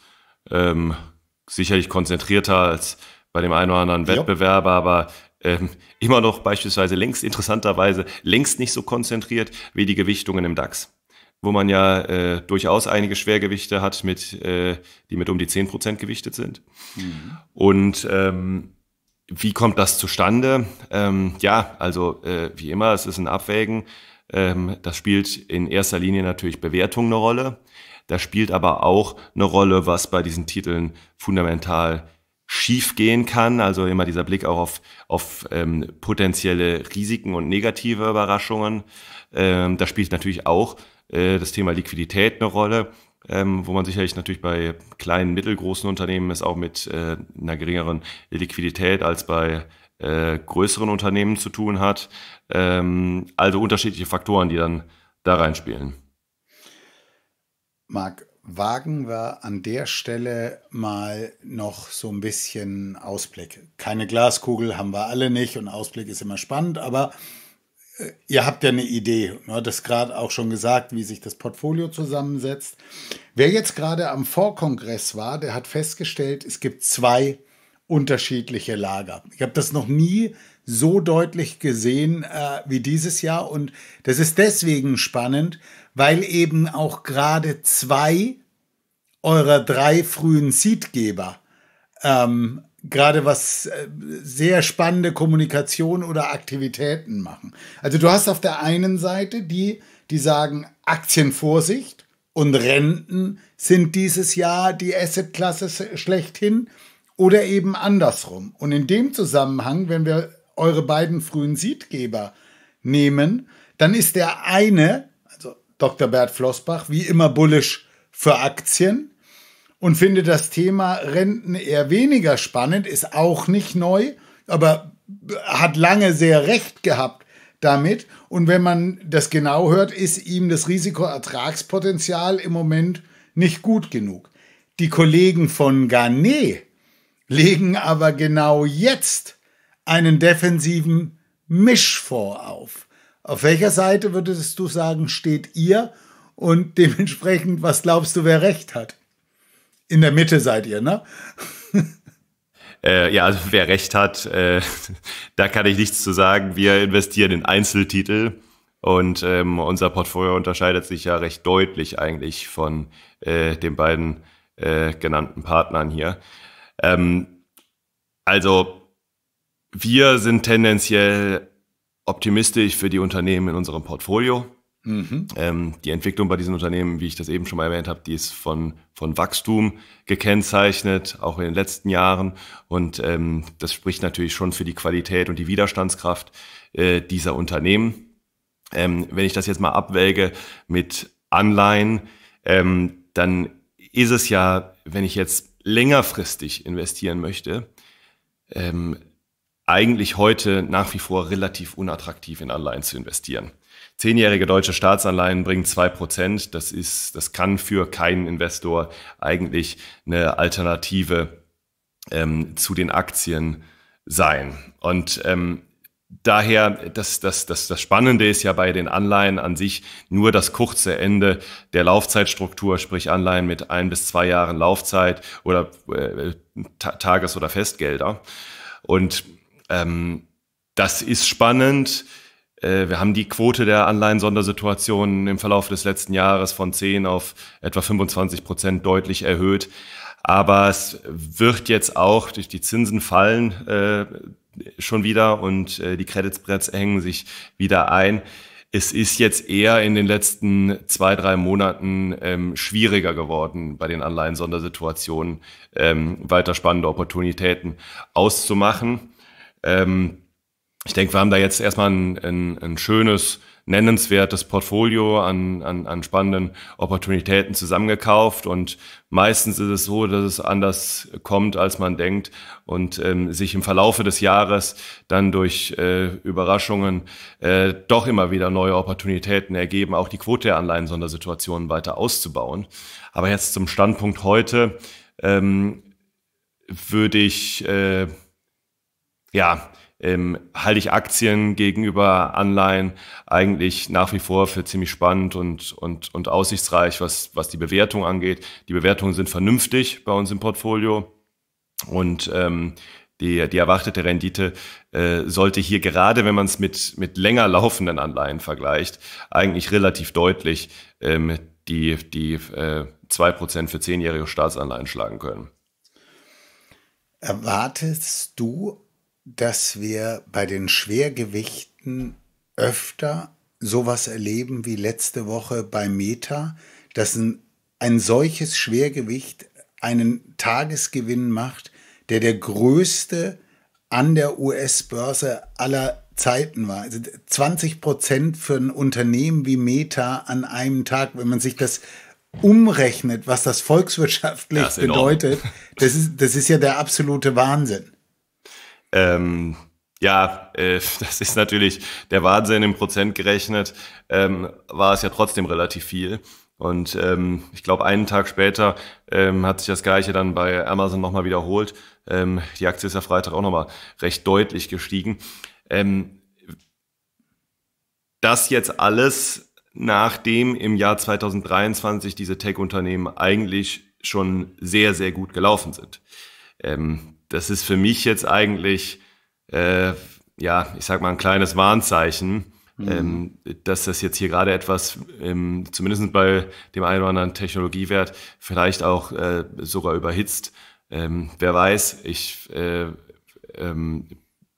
ähm, sicherlich konzentrierter als bei dem einen oder anderen ja. aber ähm, immer noch beispielsweise längst interessanterweise längst nicht so konzentriert wie die Gewichtungen im DAX, wo man ja äh, durchaus einige Schwergewichte hat, mit, äh, die mit um die zehn Prozent gewichtet sind. Mhm. Und ähm, wie kommt das zustande? Ähm, ja, also äh, wie immer, es ist ein Abwägen. Ähm, das spielt in erster Linie natürlich Bewertung eine Rolle. Da spielt aber auch eine Rolle, was bei diesen Titeln fundamental schief gehen kann. Also immer dieser Blick auch auf, auf ähm, potenzielle Risiken und negative Überraschungen. Ähm, da spielt natürlich auch äh, das Thema Liquidität eine Rolle, ähm, wo man sicherlich natürlich bei kleinen, mittelgroßen Unternehmen ist auch mit äh, einer geringeren Liquidität als bei äh, größeren Unternehmen zu tun hat. Ähm, also unterschiedliche Faktoren, die dann da reinspielen. Marc, wagen wir an der Stelle mal noch so ein bisschen Ausblick. Keine Glaskugel haben wir alle nicht und Ausblick ist immer spannend, aber äh, ihr habt ja eine Idee. Du Das gerade auch schon gesagt, wie sich das Portfolio zusammensetzt. Wer jetzt gerade am Vorkongress war, der hat festgestellt, es gibt zwei unterschiedliche Lager. Ich habe das noch nie so deutlich gesehen äh, wie dieses Jahr und das ist deswegen spannend, weil eben auch gerade zwei eurer drei frühen Seedgeber ähm, gerade was äh, sehr spannende Kommunikation oder Aktivitäten machen. Also du hast auf der einen Seite die, die sagen Aktienvorsicht und Renten sind dieses Jahr die Assetklasse schlechthin oder eben andersrum. Und in dem Zusammenhang, wenn wir eure beiden frühen Siedgeber nehmen, dann ist der eine, also Dr. Bert Flossbach, wie immer bullisch für Aktien und findet das Thema Renten eher weniger spannend, ist auch nicht neu, aber hat lange sehr recht gehabt damit. Und wenn man das genau hört, ist ihm das Risikoertragspotenzial im Moment nicht gut genug. Die Kollegen von Garnet legen aber genau jetzt einen defensiven Mischfonds auf. Auf welcher Seite würdest du sagen, steht ihr? Und dementsprechend, was glaubst du, wer recht hat? In der Mitte seid ihr, ne? Äh, ja, also wer recht hat, äh, da kann ich nichts zu sagen. Wir investieren in Einzeltitel und ähm, unser Portfolio unterscheidet sich ja recht deutlich eigentlich von äh, den beiden äh, genannten Partnern hier. Ähm, also wir sind tendenziell optimistisch für die Unternehmen in unserem Portfolio. Mhm. Ähm, die Entwicklung bei diesen Unternehmen, wie ich das eben schon mal erwähnt habe, die ist von, von Wachstum gekennzeichnet, auch in den letzten Jahren. Und ähm, das spricht natürlich schon für die Qualität und die Widerstandskraft äh, dieser Unternehmen. Ähm, wenn ich das jetzt mal abwäge mit Anleihen, ähm, dann ist es ja, wenn ich jetzt längerfristig investieren möchte, ähm, eigentlich heute nach wie vor relativ unattraktiv in Anleihen zu investieren. Zehnjährige deutsche Staatsanleihen bringen zwei Prozent. Das ist, das kann für keinen Investor eigentlich eine Alternative ähm, zu den Aktien sein. Und ähm, daher, das, das, das, das Spannende ist ja bei den Anleihen an sich nur das kurze Ende der Laufzeitstruktur, sprich Anleihen mit ein bis zwei Jahren Laufzeit oder äh, Tages- oder Festgelder. Und ähm, das ist spannend. Äh, wir haben die Quote der Anleihen-Sondersituationen im Verlauf des letzten Jahres von 10 auf etwa 25 Prozent deutlich erhöht. Aber es wird jetzt auch durch die Zinsen fallen, äh, schon wieder und äh, die Creditspreads hängen sich wieder ein. Es ist jetzt eher in den letzten zwei, drei Monaten ähm, schwieriger geworden, bei den Anleihen-Sondersituationen ähm, weiter spannende Opportunitäten auszumachen. Ähm, ich denke, wir haben da jetzt erstmal ein, ein, ein schönes nennenswertes Portfolio an, an, an spannenden Opportunitäten zusammengekauft und meistens ist es so, dass es anders kommt, als man denkt und ähm, sich im Verlaufe des Jahres dann durch äh, Überraschungen äh, doch immer wieder neue Opportunitäten ergeben, auch die Quote der Anleihen-Sondersituationen weiter auszubauen. Aber jetzt zum Standpunkt heute ähm, würde ich äh, ja ähm, halte ich Aktien gegenüber Anleihen eigentlich nach wie vor für ziemlich spannend und, und, und aussichtsreich, was, was die Bewertung angeht. Die Bewertungen sind vernünftig bei uns im Portfolio und ähm, die, die erwartete Rendite äh, sollte hier gerade, wenn man es mit, mit länger laufenden Anleihen vergleicht, eigentlich relativ deutlich ähm, die, die äh, 2% für zehnjährige Staatsanleihen schlagen können. Erwartest du dass wir bei den Schwergewichten öfter sowas erleben wie letzte Woche bei Meta, dass ein, ein solches Schwergewicht einen Tagesgewinn macht, der der größte an der US-Börse aller Zeiten war. Also 20 Prozent für ein Unternehmen wie Meta an einem Tag, wenn man sich das umrechnet, was das volkswirtschaftlich das bedeutet, das ist, das ist ja der absolute Wahnsinn. Ähm, ja, äh, das ist natürlich der Wahnsinn im Prozent gerechnet, ähm, war es ja trotzdem relativ viel. Und ähm, ich glaube, einen Tag später ähm, hat sich das Gleiche dann bei Amazon nochmal wiederholt. Ähm, die Aktie ist ja Freitag auch nochmal recht deutlich gestiegen. Ähm, das jetzt alles, nachdem im Jahr 2023 diese Tech-Unternehmen eigentlich schon sehr, sehr gut gelaufen sind. Ähm, das ist für mich jetzt eigentlich, äh, ja, ich sag mal, ein kleines Warnzeichen, mhm. ähm, dass das jetzt hier gerade etwas, ähm, zumindest bei dem einen oder anderen Technologiewert, vielleicht auch äh, sogar überhitzt. Ähm, wer weiß, ich äh, ähm,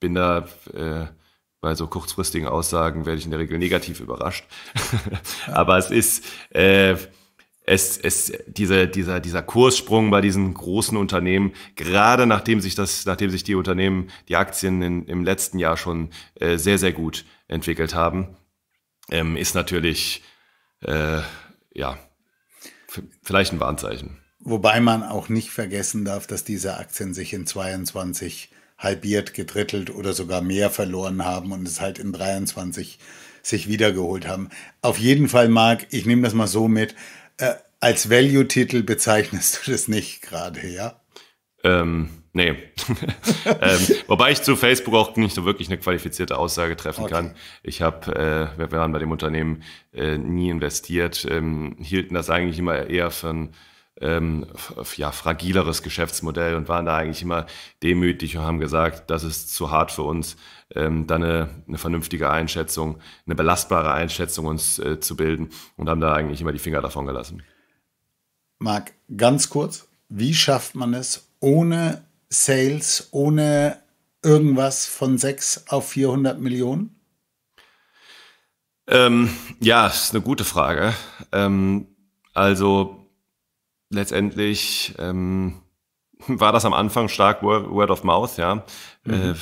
bin da äh, bei so kurzfristigen Aussagen werde ich in der Regel negativ überrascht. Aber es ist, äh, es, es, diese, dieser, dieser Kurssprung bei diesen großen Unternehmen, gerade nachdem sich das, nachdem sich die Unternehmen, die Aktien in, im letzten Jahr schon äh, sehr, sehr gut entwickelt haben, ähm, ist natürlich, äh, ja, vielleicht ein Warnzeichen. Wobei man auch nicht vergessen darf, dass diese Aktien sich in 22 halbiert, gedrittelt oder sogar mehr verloren haben und es halt in 23 sich wiedergeholt haben. Auf jeden Fall, Marc, ich nehme das mal so mit äh, als Value-Titel bezeichnest du das nicht gerade, ja? Ähm, nee. ähm, wobei ich zu Facebook auch nicht so wirklich eine qualifizierte Aussage treffen okay. kann. Ich habe, äh, wir waren bei dem Unternehmen äh, nie investiert, ähm, hielten das eigentlich immer eher für ein ähm, ja, fragileres Geschäftsmodell und waren da eigentlich immer demütig und haben gesagt, das ist zu hart für uns, ähm, da eine, eine vernünftige Einschätzung, eine belastbare Einschätzung uns äh, zu bilden und haben da eigentlich immer die Finger davon gelassen. Marc, ganz kurz, wie schafft man es ohne Sales, ohne irgendwas von 6 auf 400 Millionen? Ähm, ja, ist eine gute Frage. Ähm, also letztendlich ähm, war das am Anfang stark Word of Mouth, ja. Mhm. Äh,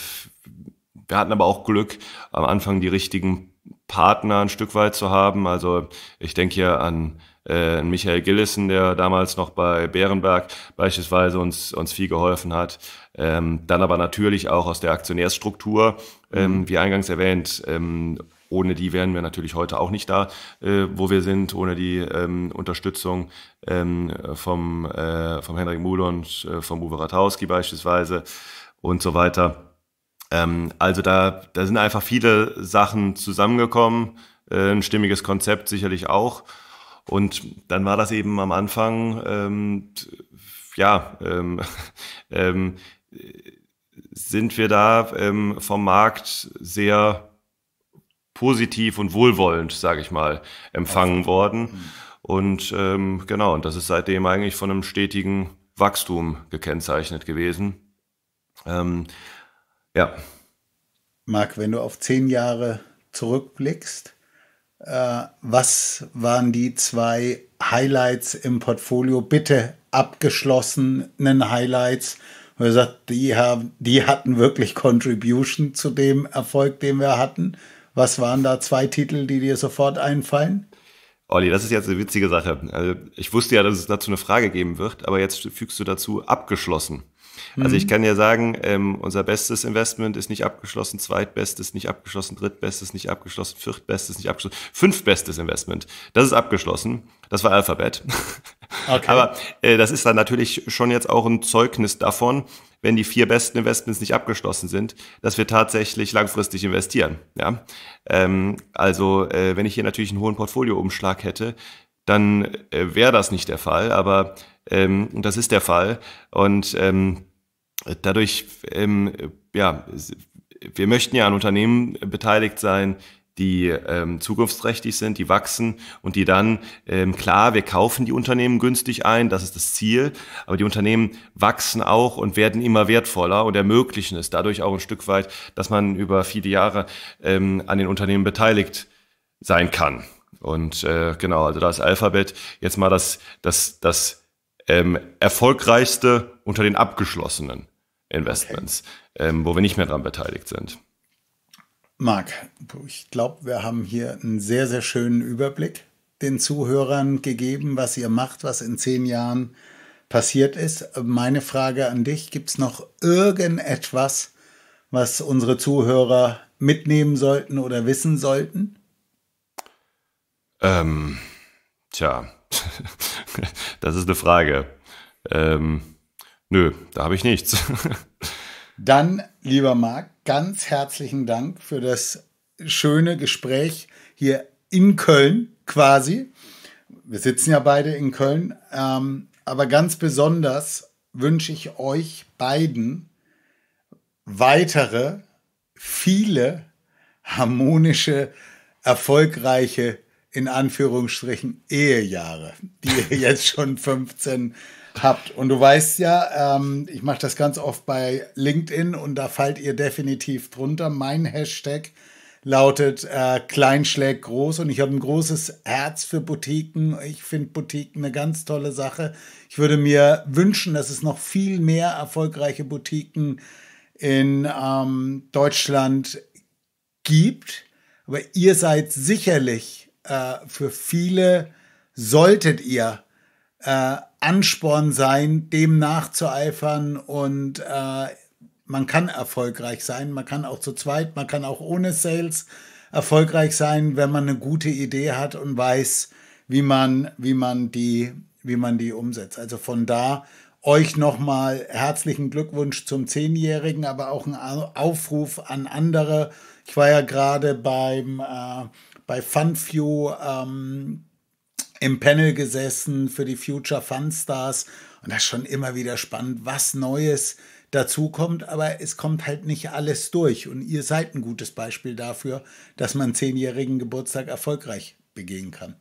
wir hatten aber auch Glück, am Anfang die richtigen Partner ein Stück weit zu haben. Also ich denke hier an äh, Michael Gillissen, der damals noch bei Bärenberg beispielsweise uns, uns viel geholfen hat. Ähm, dann aber natürlich auch aus der Aktionärsstruktur, ähm, mhm. wie eingangs erwähnt, ähm, ohne die wären wir natürlich heute auch nicht da, äh, wo wir sind. Ohne die ähm, Unterstützung ähm, vom, äh, vom Henrik Mulon, äh, vom Uwe Ratowski beispielsweise und so weiter. Ähm, also da, da sind einfach viele Sachen zusammengekommen. Äh, ein stimmiges Konzept sicherlich auch. Und dann war das eben am Anfang, ähm, ja, ähm, ähm, sind wir da ähm, vom Markt sehr positiv und wohlwollend, sage ich mal, empfangen also. worden. Mhm. Und ähm, genau, und das ist seitdem eigentlich von einem stetigen Wachstum gekennzeichnet gewesen. Ähm, ja. Marc, wenn du auf zehn Jahre zurückblickst, äh, was waren die zwei Highlights im Portfolio? Bitte abgeschlossenen Highlights. Und er sagt, die, haben, die hatten wirklich Contribution zu dem Erfolg, den wir hatten. Was waren da zwei Titel, die dir sofort einfallen? Olli, das ist jetzt eine witzige Sache. Also ich wusste ja, dass es dazu eine Frage geben wird, aber jetzt fügst du dazu abgeschlossen. Mhm. Also ich mhm. kann ja sagen, ähm, unser bestes Investment ist nicht abgeschlossen, zweitbestes nicht abgeschlossen, drittbestes nicht abgeschlossen, viertbestes nicht abgeschlossen, fünftbestes Investment. Das ist abgeschlossen. Das war Alphabet. Okay. Aber äh, das ist dann natürlich schon jetzt auch ein Zeugnis davon, wenn die vier besten Investments nicht abgeschlossen sind, dass wir tatsächlich langfristig investieren. Ja? Ähm, also äh, wenn ich hier natürlich einen hohen Portfolioumschlag hätte, dann äh, wäre das nicht der Fall, aber ähm, das ist der Fall. Und ähm, dadurch, ähm, ja, wir möchten ja an Unternehmen beteiligt sein, die ähm, zukunftsträchtig sind, die wachsen und die dann, ähm, klar, wir kaufen die Unternehmen günstig ein, das ist das Ziel, aber die Unternehmen wachsen auch und werden immer wertvoller und ermöglichen es dadurch auch ein Stück weit, dass man über viele Jahre ähm, an den Unternehmen beteiligt sein kann. Und äh, genau, also da ist Alphabet jetzt mal das, das, das ähm, erfolgreichste unter den abgeschlossenen Investments, okay. ähm, wo wir nicht mehr daran beteiligt sind. Marc, ich glaube, wir haben hier einen sehr, sehr schönen Überblick den Zuhörern gegeben, was ihr macht, was in zehn Jahren passiert ist. Meine Frage an dich, gibt es noch irgendetwas, was unsere Zuhörer mitnehmen sollten oder wissen sollten? Ähm, tja, das ist eine Frage. Ähm, Nö, da habe ich nichts. Dann, lieber Marc, ganz herzlichen Dank für das schöne Gespräch hier in Köln quasi. Wir sitzen ja beide in Köln. Ähm, aber ganz besonders wünsche ich euch beiden weitere, viele harmonische, erfolgreiche, in Anführungsstrichen, Ehejahre, die ihr jetzt schon 15 Jahre habt. Und du weißt ja, ähm, ich mache das ganz oft bei LinkedIn und da fallt ihr definitiv drunter. Mein Hashtag lautet äh, Klein schlägt groß und ich habe ein großes Herz für Boutiquen. Ich finde Boutiquen eine ganz tolle Sache. Ich würde mir wünschen, dass es noch viel mehr erfolgreiche Boutiquen in ähm, Deutschland gibt. Aber ihr seid sicherlich äh, für viele, solltet ihr äh, Ansporn sein, dem nachzueifern und äh, man kann erfolgreich sein, man kann auch zu zweit, man kann auch ohne Sales erfolgreich sein, wenn man eine gute Idee hat und weiß, wie man, wie man die, wie man die umsetzt. Also von da euch nochmal herzlichen Glückwunsch zum Zehnjährigen, aber auch ein Aufruf an andere. Ich war ja gerade beim äh, bei Funview ähm, im Panel gesessen für die Future Fun Stars. Und das ist schon immer wieder spannend, was Neues dazu kommt, aber es kommt halt nicht alles durch. Und ihr seid ein gutes Beispiel dafür, dass man zehnjährigen Geburtstag erfolgreich begehen kann.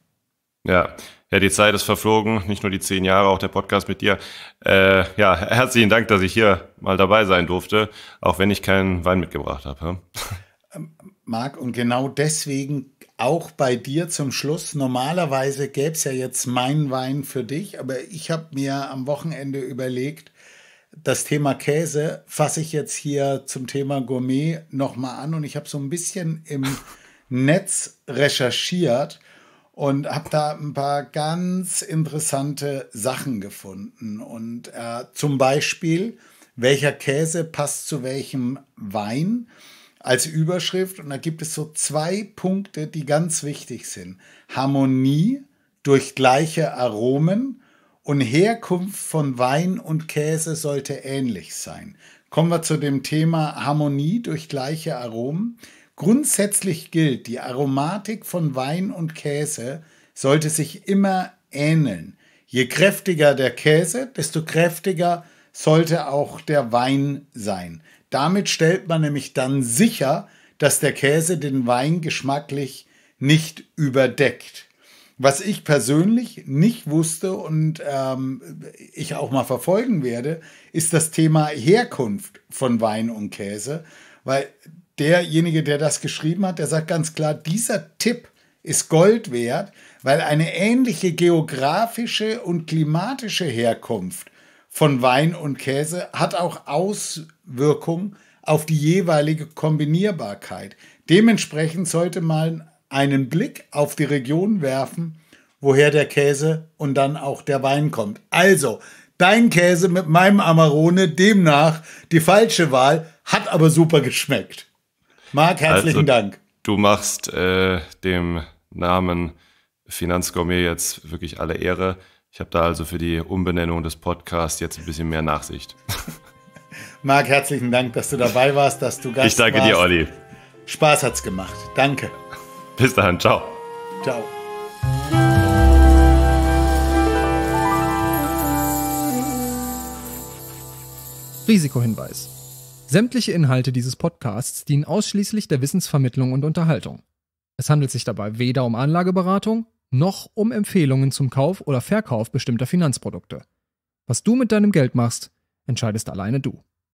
Ja, ja, die Zeit ist verflogen, nicht nur die zehn Jahre, auch der Podcast mit dir. Äh, ja, herzlichen Dank, dass ich hier mal dabei sein durfte, auch wenn ich keinen Wein mitgebracht habe. Ähm, Marc, und genau deswegen auch bei dir zum Schluss. Normalerweise gäbe es ja jetzt meinen Wein für dich, aber ich habe mir am Wochenende überlegt, das Thema Käse fasse ich jetzt hier zum Thema Gourmet nochmal an und ich habe so ein bisschen im Netz recherchiert und habe da ein paar ganz interessante Sachen gefunden. Und äh, zum Beispiel, welcher Käse passt zu welchem Wein? als Überschrift und da gibt es so zwei Punkte, die ganz wichtig sind. Harmonie durch gleiche Aromen und Herkunft von Wein und Käse sollte ähnlich sein. Kommen wir zu dem Thema Harmonie durch gleiche Aromen. Grundsätzlich gilt, die Aromatik von Wein und Käse sollte sich immer ähneln. Je kräftiger der Käse, desto kräftiger sollte auch der Wein sein. Damit stellt man nämlich dann sicher, dass der Käse den Wein geschmacklich nicht überdeckt. Was ich persönlich nicht wusste und ähm, ich auch mal verfolgen werde, ist das Thema Herkunft von Wein und Käse, weil derjenige, der das geschrieben hat, der sagt ganz klar, dieser Tipp ist Gold wert, weil eine ähnliche geografische und klimatische Herkunft von Wein und Käse hat auch Aus Wirkung auf die jeweilige Kombinierbarkeit. Dementsprechend sollte man einen Blick auf die Region werfen, woher der Käse und dann auch der Wein kommt. Also, dein Käse mit meinem Amarone, demnach die falsche Wahl, hat aber super geschmeckt. Marc, herzlichen also, Dank. Du machst äh, dem Namen Finanzgourmet jetzt wirklich alle Ehre. Ich habe da also für die Umbenennung des Podcasts jetzt ein bisschen mehr Nachsicht. Marc, herzlichen Dank, dass du dabei warst, dass du Gast Ich danke warst. dir, Olli. Spaß hat's gemacht. Danke. Bis dahin, ciao. Ciao. Risikohinweis. Sämtliche Inhalte dieses Podcasts dienen ausschließlich der Wissensvermittlung und Unterhaltung. Es handelt sich dabei weder um Anlageberatung noch um Empfehlungen zum Kauf oder Verkauf bestimmter Finanzprodukte. Was du mit deinem Geld machst, entscheidest alleine du.